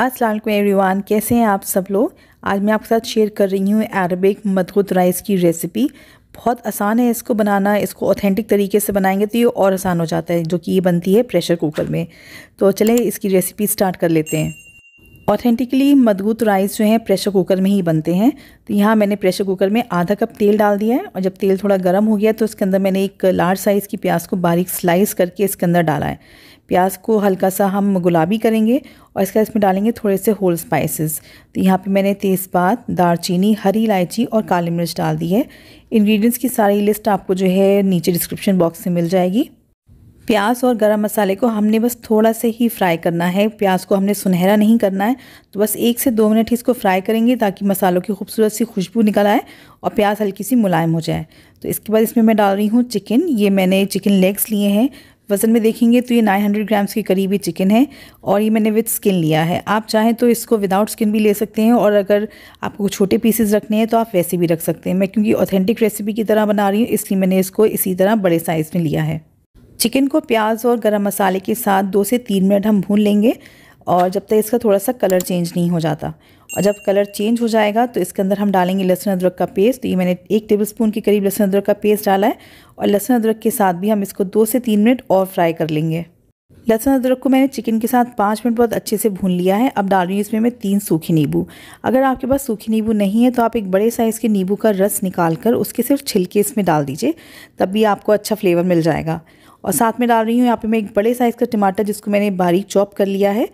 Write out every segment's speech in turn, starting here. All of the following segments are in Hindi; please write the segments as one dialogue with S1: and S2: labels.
S1: असलम एवरीवान कैसे हैं आप सब लोग आज मैं आपके साथ शेयर कर रही हूँ अरबिक मदगुद राइस की रेसिपी बहुत आसान है इसको बनाना इसको ऑथेंटिक तरीके से बनाएंगे तो ये और आसान हो जाता है जो कि ये बनती है प्रेशर कुकर में तो चलें इसकी रेसिपी स्टार्ट कर लेते हैं ऑथेंटिकली मधुत राइस जो है प्रेशर कुकर में ही बनते हैं तो यहाँ मैंने प्रेशर कुकर में आधा कप तेल डाल दिया है और जब तेल थोड़ा गर्म हो गया तो इसके अंदर मैंने एक लार्ज साइज़ की प्याज को बारीक स्लाइस करके इसके अंदर डाला है प्याज को हल्का सा हम गुलाबी करेंगे और इसका इसमें डालेंगे थोड़े से होल स्पाइसेस तो यहाँ पे मैंने तेज़पात दारचीनी हरी इलायची और काली मिर्च डाल दी है इंग्रेडिएंट्स की सारी लिस्ट आपको जो है नीचे डिस्क्रिप्शन बॉक्स में मिल जाएगी प्याज और गरम मसाले को हमने बस थोड़ा से ही फ्राई करना है प्याज को हमने सुनहरा नहीं करना है तो बस एक से दो मिनट इसको फ्राई करेंगे ताकि मसालों की खूबसूरत सी खुशबू निकल आए और प्याज हल्की सी मुलायम हो जाए तो इसके बाद इसमें मैं डाल रही हूँ चिकन ये मैंने चिकन लेग्स लिए हैं वज़न में देखेंगे तो ये 900 ग्राम्स के करीब ही चिकन है और ये मैंने विथ स्किन लिया है आप चाहें तो इसको विदाउट स्किन भी ले सकते हैं और अगर आपको छोटे पीसेज रखने हैं तो आप वैसे भी रख सकते हैं मैं क्योंकि ऑथेंटिक रेसिपी की तरह बना रही हूँ इसलिए मैंने इसको इसी तरह बड़े साइज़ में लिया है चिकन को प्याज और गर्म मसाले के साथ दो से तीन मिनट हम भून लेंगे और जब तक इसका थोड़ा सा कलर चेंज नहीं हो जाता और जब कलर चेंज हो जाएगा तो इसके अंदर हम डालेंगे लहसुन अदरक का पेस्ट तो ये मैंने एक टेबल स्पून के करीब लहसुन अदरक का पेस्ट डाला है और लहसुन अदरक के साथ भी हम इसको दो से तीन मिनट और फ्राई कर लेंगे लहसुन अदरक को मैंने चिकन के साथ पाँच मिनट बहुत अच्छे से भून लिया है अब डाल रही हूँ इसमें मैं तीन सूखी नींबू अगर आपके पास सूखी नींबू नहीं है तो आप एक बड़े साइज़ के नींबू का रस निकाल कर उसके सिर्फ छिलके इसमें डाल दीजिए तब भी आपको अच्छा फ्लेवर मिल जाएगा और साथ में डाल रही हूँ यहाँ पे मैं एक बड़े साइज़ का टमाटर जिसको मैंने बारीक चॉप कर लिया है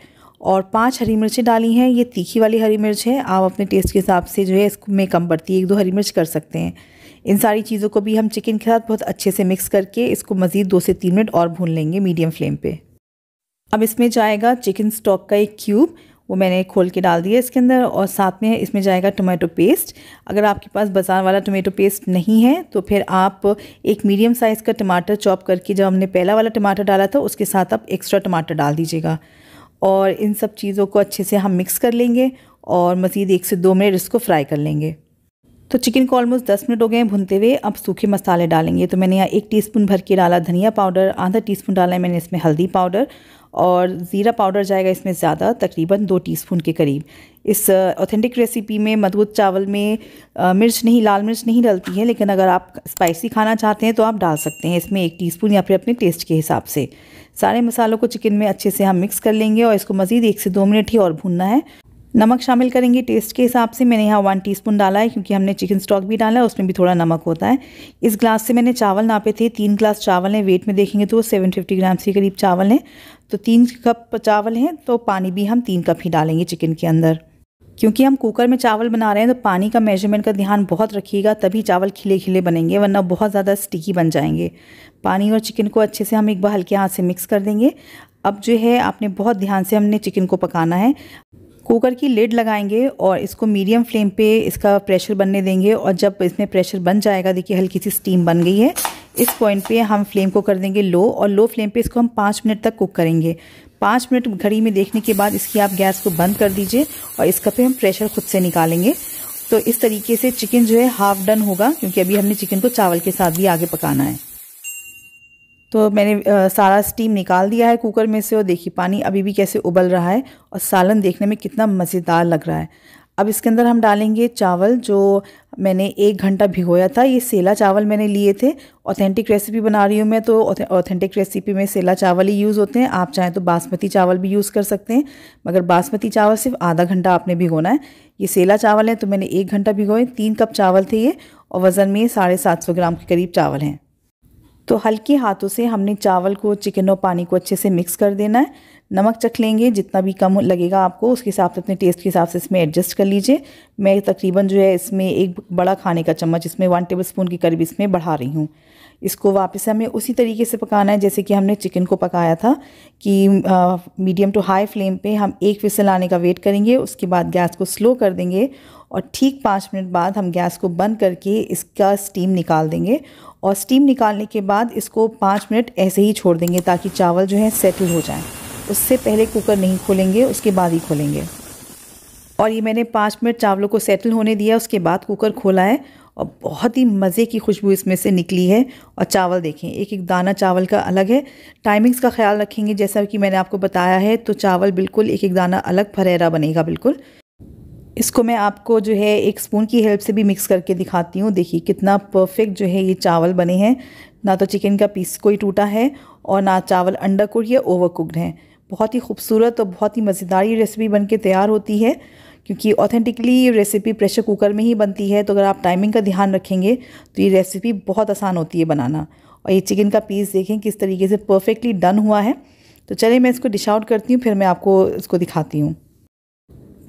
S1: और पांच हरी मिर्चें डाली हैं ये तीखी वाली हरी मिर्च है आप अपने टेस्ट के हिसाब से जो है इसमें कम पड़ती है एक दो हरी मिर्च कर सकते हैं इन सारी चीज़ों को भी हम चिकन के साथ बहुत अच्छे से मिक्स करके इसको मज़ीद दो से तीन मिनट और भून लेंगे मीडियम फ्लेम पर अब इसमें जाएगा चिकन स्टॉक का एक क्यूब वो मैंने खोल के डाल दिया इसके अंदर और साथ में इसमें जाएगा टोमेटो पेस्ट अगर आपके पास बाज़ार वाला टोमेटो पेस्ट नहीं है तो फिर आप एक मीडियम साइज़ का टमाटर चॉप करके जब हमने पहला वाला टमाटर डाला था उसके साथ आप एक्स्ट्रा टमाटर डाल दीजिएगा और इन सब चीज़ों को अच्छे से हम मिक्स कर लेंगे और मज़ीद एक से दो मिनट इसको फ्राई कर लेंगे तो चिकन को ऑलमोस्ट दस मिनट हो गए हैं भुनते हुए अब सूखे मसाले डालेंगे तो मैंने यहाँ एक टीस्पून भर के डाला धनिया पाउडर आधा टीस्पून डाला है मैंने इसमें हल्दी पाउडर और ज़ीरा पाउडर जाएगा इसमें ज़्यादा तकरीबन दो टीस्पून के करीब इस ऑथेंटिक रेसिपी में मधुत चावल में मिर्च नहीं लाल मिर्च नहीं डलती है लेकिन अगर आप स्पाइसी खाना चाहते हैं तो आप डाल सकते हैं इसमें एक टीस्पून या फिर अपने टेस्ट के हिसाब से सारे मसालों को चिकन में अच्छे से हम मिक्स कर लेंगे और इसको मज़ीद एक से दो मिनट ही और भूनना है नमक शामिल करेंगे टेस्ट के हिसाब से मैंने यहाँ वन टीस्पून डाला है क्योंकि हमने चिकन स्टॉक भी डाला है उसमें भी थोड़ा नमक होता है इस ग्लास से मैंने चावल नापे थे तीन ग्लास चावल हैं वेट में देखेंगे तो सेवन फिफ्टी ग्राम्स के करीब चावल हैं तो तीन कप चावल हैं तो पानी भी हम तीन कप ही डालेंगे चिकन के अंदर क्योंकि हम कुकर में चावल बना रहे हैं तो पानी का मेजरमेंट का ध्यान बहुत रखिएगा तभी चावल खिले खिले बनेंगे वरना बहुत ज़्यादा स्टिकी बन जाएंगे पानी और चिकन को अच्छे से हम एक बार हल्के हाथ से मिक्स कर देंगे अब जो है आपने बहुत ध्यान से हमने चिकन को पकाना है कुकर की लेड लगाएंगे और इसको मीडियम फ्लेम पे इसका प्रेशर बनने देंगे और जब इसमें प्रेशर बन जाएगा देखिए हल्की सी स्टीम बन गई है इस पॉइंट पे हम फ्लेम को कर देंगे लो और लो फ्लेम पे इसको हम पाँच मिनट तक कुक करेंगे पाँच मिनट घड़ी में देखने के बाद इसकी आप गैस को बंद कर दीजिए और इसका पे हम प्रेशर खुद से निकालेंगे तो इस तरीके से चिकन जो है हाफ डन होगा क्योंकि अभी हमने चिकन को चावल के साथ भी आगे पकाना है तो मैंने आ, सारा स्टीम निकाल दिया है कुकर में से और देखिए पानी अभी भी कैसे उबल रहा है और सालन देखने में कितना मज़ेदार लग रहा है अब इसके अंदर हम डालेंगे चावल जो मैंने एक घंटा भिगोया था ये सेला चावल मैंने लिए थे ऑथेंटिक रेसिपी बना रही हूँ मैं तो ऑथेंटिक रेसिपी में सेला चावल ही यूज़ होते हैं आप चाहें तो बासमती चावल भी यूज़ कर सकते हैं मगर बासमती चावल सिर्फ आधा घंटा आपने भिगोना है ये सेला चावल है तो मैंने एक घंटा भिगोए तीन कप चावल थे ये और वज़न में साढ़े सात सौ ग्राम के करीब चावल हैं तो हल्के हाथों से हमने चावल को चिकन और पानी को अच्छे से मिक्स कर देना है नमक चख लेंगे जितना भी कम लगेगा आपको उसके हिसाब से अपने टेस्ट के हिसाब से इसमें एडजस्ट कर लीजिए मैं तकरीबन जो है इसमें एक बड़ा खाने का चम्मच इसमें वन टेबल स्पून के करीब इसमें बढ़ा रही हूँ इसको वापस हमें उसी तरीके से पकाना है जैसे कि हमने चिकन को पकाया था कि मीडियम टू हाई फ्लेम पे हम एक फिसल आने का वेट करेंगे उसके बाद गैस को स्लो कर देंगे और ठीक पाँच मिनट बाद हम गैस को बंद करके इसका स्टीम निकाल देंगे और स्टीम निकालने के बाद इसको पाँच मिनट ऐसे ही छोड़ देंगे ताकि चावल जो है सेटल हो जाए उससे पहले कुकर नहीं खोलेंगे उसके बाद ही खोलेंगे और ये मैंने पाँच मिनट चावलों को सेटल होने दिया उसके बाद कुकर खोला है और बहुत ही मज़े की खुशबू इसमें से निकली है और चावल देखें एक एक दाना चावल का अलग है टाइमिंग्स का ख्याल रखेंगे जैसा कि मैंने आपको बताया है तो चावल बिल्कुल एक एक दाना अलग फरेरा बनेगा बिल्कुल इसको मैं आपको जो है एक स्पून की हेल्प से भी मिक्स करके दिखाती हूँ देखिए कितना परफेक्ट जो है ये चावल बने हैं ना तो चिकन का पीस कोई टूटा है और ना चावल अंडा कुड या ओवर कुकड हैं बहुत ही खूबसूरत और बहुत ही मज़ेदार ये रेसिपी बन के तैयार होती है क्योंकि ऑथेंटिकली ये रेसिपी प्रेशर कुकर में ही बनती है तो अगर आप टाइमिंग का ध्यान रखेंगे तो ये रेसिपी बहुत आसान होती है बनाना और ये चिकन का पीस देखें किस तरीके से परफेक्टली डन हुआ है तो चलिए मैं इसको डिश आउट करती हूँ फिर मैं आपको इसको दिखाती हूँ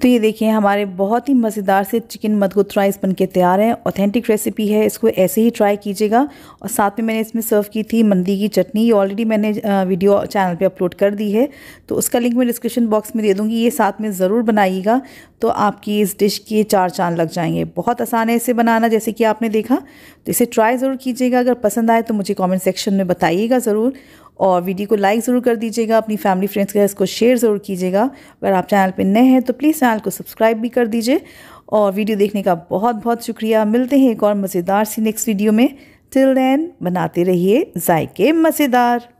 S1: तो ये देखिए हमारे बहुत ही मज़ेदार से चिकन मदगुत राइस बन के तैयार हैं ऑथेंटिक रेसिपी है इसको ऐसे ही ट्राई कीजिएगा और साथ में मैंने इसमें सर्व की थी मंदी की चटनी ये ऑलरेडी मैंने वीडियो चैनल पे अपलोड कर दी है तो उसका लिंक मैं डिस्क्रिप्शन बॉक्स में दे दूँगी ये साथ में ज़रूर बनाइएगा तो आपकी इस डिश के चार चांद लग जाएंगे बहुत आसान है इसे बनाना जैसे कि आपने देखा तो इसे ट्राई ज़रूर कीजिएगा अगर पसंद आए तो मुझे कॉमेंट सेक्शन में बताइएगा ज़रूर और वीडियो को लाइक ज़रूर कर दीजिएगा अपनी फैमिली फ्रेंड्स के साथ इसको शेयर ज़रूर कीजिएगा अगर आप चैनल पर नए हैं तो प्लीज़ चैनल को सब्सक्राइब भी कर दीजिए और वीडियो देखने का बहुत बहुत शुक्रिया मिलते हैं एक और मज़ेदार सी नेक्स्ट वीडियो में टिल देन बनाते रहिए जायके मज़ेदार